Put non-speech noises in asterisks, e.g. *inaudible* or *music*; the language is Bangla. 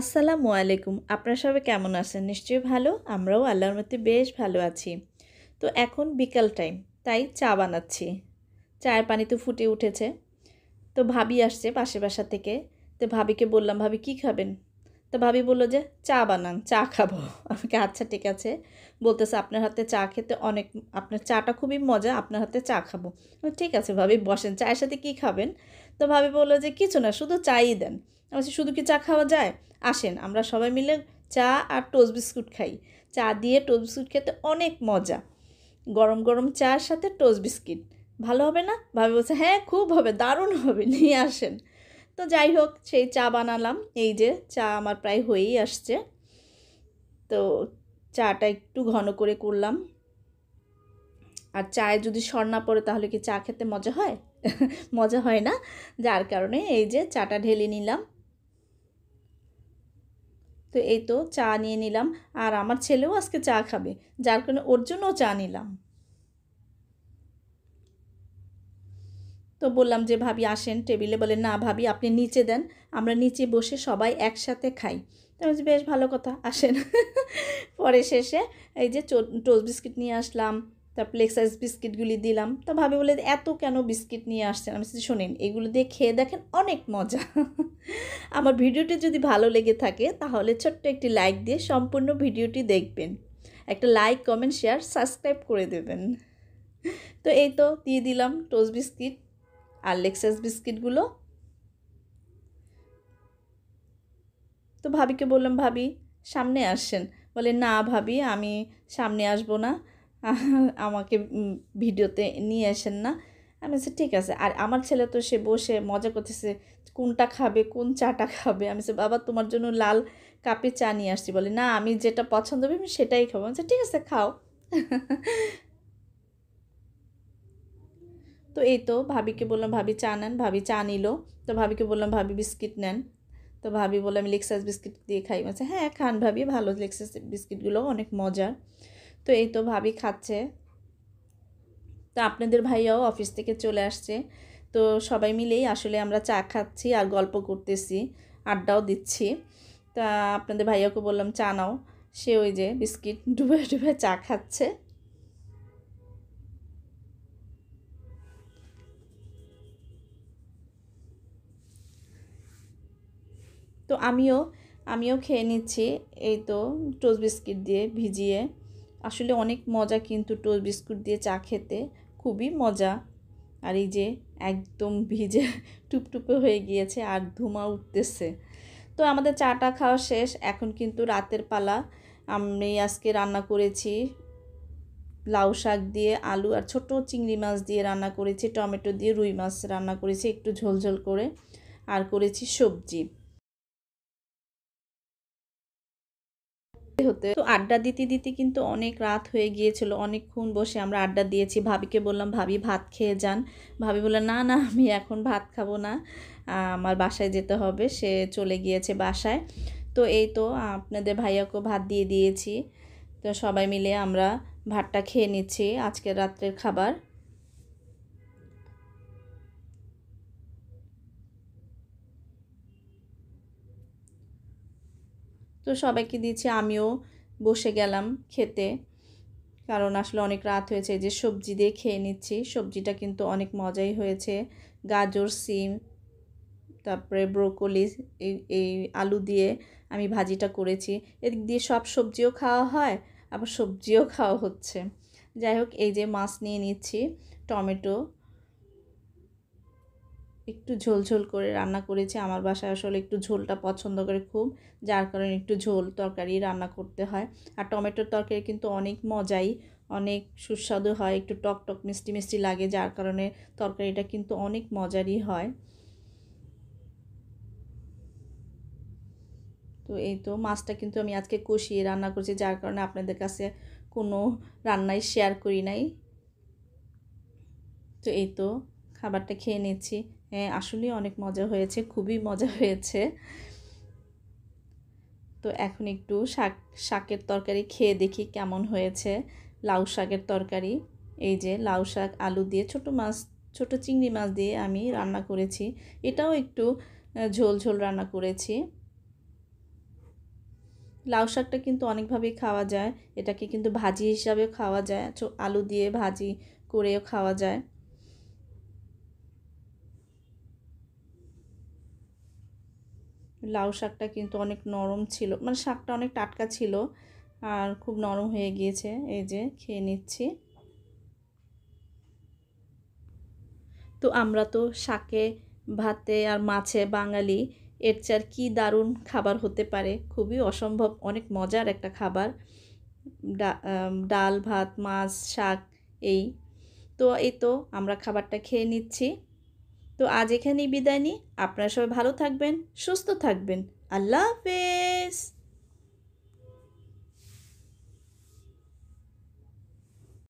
আসসালামু আলাইকুম আপনারা সবাই কেমন আছেন নিশ্চয়ই ভালো আমরাও আল্লাহর মতে বেশ ভালো আছি তো এখন বিকাল টাইম তাই চা বানাচ্ছি চায়ের পানি তো ফুটে উঠেছে তো ভাবি আসছে পাশে বাসা থেকে তো ভাবিকে বললাম ভাবি কি খাবেন তো ভাবি বললো যে চা বানান চা খাবো আমাকে আচ্ছা ঠিক আছে বলতেছে আপনার হাতে চা খেতে অনেক আপনার চাটা খুবই মজা আপনার হাতে চা খাবো ঠিক আছে ভাবি বসেন চায়ের সাথে কি খাবেন তো ভাবি বললো যে কিছু না শুধু চাই দেন বলছি শুধু কি চা খাওয়া যায় আসেন আমরা সবাই মিলে চা আর টোস্ট বিস্কুট খাই চা দিয়ে টোস্ট বিস্কুট খেতে অনেক মজা গরম গরম চার সাথে টোস্ট বিস্কিট ভালো হবে না ভাবে বলছে হ্যাঁ খুব হবে দারুণ হবে নিয়ে আসেন তো যাই হোক সেই চা বানালাম এই যে চা আমার প্রায় হয়েই আসছে তো চাটা একটু ঘন করে করলাম আর চায়ে যদি সর না পড়ে তাহলে কি চা খেতে মজা হয় *laughs* মজা হয় না যার কারণে এই যে চাটা ঢেলে নিলাম তো এই তো চা নিয়ে নিলাম আর আমার ছেলেও আজকে চা খাবে যার কারণে ওর জন্যও চা নিলাম তো বললাম যে ভাবি আসেন টেবিলে বলে না ভাবি আপনি নিচে দেন আমরা নিচে বসে সবাই একসাথে খাই তো বেশ ভালো কথা আসেন পরে শেষে এই যে টোস্ট বিস্কিট নিয়ে আসলাম তারপর লেক্সাস বিস্কিটগুলি দিলাম তা ভাবি বলে এত কেন বিস্কিট নিয়ে আসছেন আমি শোনেন এগুলো দিয়ে খেয়ে দেখেন অনেক মজা *laughs* আমার ভিডিওটি যদি ভালো লেগে থাকে তাহলে ছোট্ট একটি লাইক দিয়ে সম্পূর্ণ ভিডিওটি দেখবেন একটা লাইক কমেন্ট শেয়ার সাবস্ক্রাইব করে দেবেন তো এই তো দিয়ে দিলাম টোস্ট বিস্কিট আর লেক্সাইজ বিস্কিটগুলো তো ভাবিকে বললাম ভাবি সামনে আসছেন বলে না ভাবি আমি সামনে আসবো না *laughs* আমাকে ভিডিওতে নিয়ে আসেন না আমি বলছি ঠিক আছে আর আমার ছেলে তো সে বসে মজা করতেছে কোনটা খাবে কোন চাটা খাবে আমি বলছি বাবা তোমার জন্য লাল কাপে চা নিয়ে আসছি বলে না আমি যেটা পছন্দ হবে আমি সেটাই খাবো আমি ঠিক আছে খাও তো এই তো ভাবিকে বললাম ভাবি চা নেন ভাবি চা নিল তো ভাবিকে বললাম ভাবি বিস্কিট নেন তো ভাবি বললাম লেক্সাস বিস্কিট দিয়ে খাই বলছে হ্যাঁ খান ভাবি ভালো লেক্সাস বিস্কিটগুলো অনেক মজার তো এই তো ভাবি খাচ্ছে তো আপনাদের ভাইয়াও অফিস থেকে চলে আসছে তো সবাই মিলেই আসলে আমরা চা খাচ্ছি আর গল্প করতেছি আড্ডাও দিচ্ছি তা আপনাদের ভাইয়াকে বললাম চা নাও সে ওই যে বিস্কিট *laughs* ডুবে ডুবে চা খাচ্ছে তো আমিও আমিও খেয়ে নিচ্ছি এই তো টোস্ট বিস্কিট দিয়ে ভিজিয়ে আসলে অনেক মজা কিন্তু টোস্ট বিস্কুট দিয়ে চা খেতে খুবই মজা আর এই যে একদম ভিজে *laughs* টুপটুপে হয়ে গিয়েছে আর ধুমা উঠতেছে তো আমাদের চাটা খাওয়া শেষ এখন কিন্তু রাতের পালা আমি আজকে রান্না করেছি লাউ শাক দিয়ে আলু আর ছোট চিংড়ি মাছ দিয়ে রান্না করেছি টমেটো দিয়ে রুই মাছ রান্না করেছি একটু ঝোলঝোল করে আর করেছি সবজি হতে তো আড্ডা দিতে দিতে কিন্তু অনেক রাত হয়ে গিয়েছিল অনেকক্ষণ বসে আমরা আড্ডা দিয়েছি ভাবিকে বললাম ভাবি ভাত খেয়ে যান ভাবি বললো না না আমি এখন ভাত খাবো না আমার বাসায় যেতে হবে সে চলে গিয়েছে বাসায় তো এই তো আপনাদের ভাইয়াকেও ভাত দিয়ে দিয়েছি তো সবাই মিলে আমরা ভাতটা খেয়ে নিচ্ছি আজকের রাত্রের খাবার তো সবাইকে দিয়েছি আমিও বসে গেলাম খেতে কারণ আসলে অনেক রাত হয়েছে যে সবজি দিয়ে খেয়ে নিচ্ছি সবজিটা কিন্তু অনেক মজাই হয়েছে গাজর সিম তারপরে ব্রোকলি এই এই আলু দিয়ে আমি ভাজিটা করেছি এদিক দিয়ে সব সবজিও খাওয়া হয় আবার সবজিও খাওয়া হচ্ছে যাই হোক এই যে মাছ নিয়ে নিচ্ছি টমেটো একটু ঝোল ঝোল করে রান্না করেছি আমার বাসায় আসলে একটু ঝোলটা পছন্দ করে খুব যার কারণে একটু ঝোল তরকারি রান্না করতে হয় আর টমেটোর তরকারি কিন্তু অনেক মজাই অনেক সুস্বাদু হয় একটু টক টক মিষ্টি মিষ্টি লাগে যার কারণে তরকারিটা কিন্তু অনেক মজারই হয় তো এই তো মাছটা কিন্তু আমি আজকে কষিয়ে রান্না করছি যার কারণে আপনাদের কাছে কোনো রান্নাই শেয়ার করি নাই তো এই তো খাবারটা খেয়ে নিচ্ছি আসলে অনেক মজা হয়েছে খুবই মজা হয়েছে তো এখন একটু শাক শাকের তরকারি খেয়ে দেখি কেমন হয়েছে লাউ শাকের তরকারি এই যে লাউ শাক আলু দিয়ে ছোট মাছ ছোট চিংড়ি মাছ দিয়ে আমি রান্না করেছি এটাও একটু ঝোল ঝোল রান্না করেছি লাউ শাকটা কিন্তু অনেকভাবেই খাওয়া যায় এটাকে কিন্তু ভাজি হিসাবেও খাওয়া যায় আলু দিয়ে ভাজি করেও খাওয়া যায় লাউ শাকটা কিন্তু অনেক নরম ছিল মানে শাকটা অনেক টাটকা ছিল আর খুব নরম হয়ে গিয়েছে এই যে খেয়ে নিচ্ছি তো আমরা তো শাকে ভাতে আর মাছে বাঙালি এর চার কী দারুণ খাবার হতে পারে খুবই অসম্ভব অনেক মজার একটা খাবার ডাল ভাত মাছ শাক এই তো এই তো আমরা খাবারটা খেয়ে নিচ্ছি তো আজ এখানেই বিদায় নিই আপনারা সবাই ভালো থাকবেন সুস্থ থাকবেন আল্লাহ হাফেজ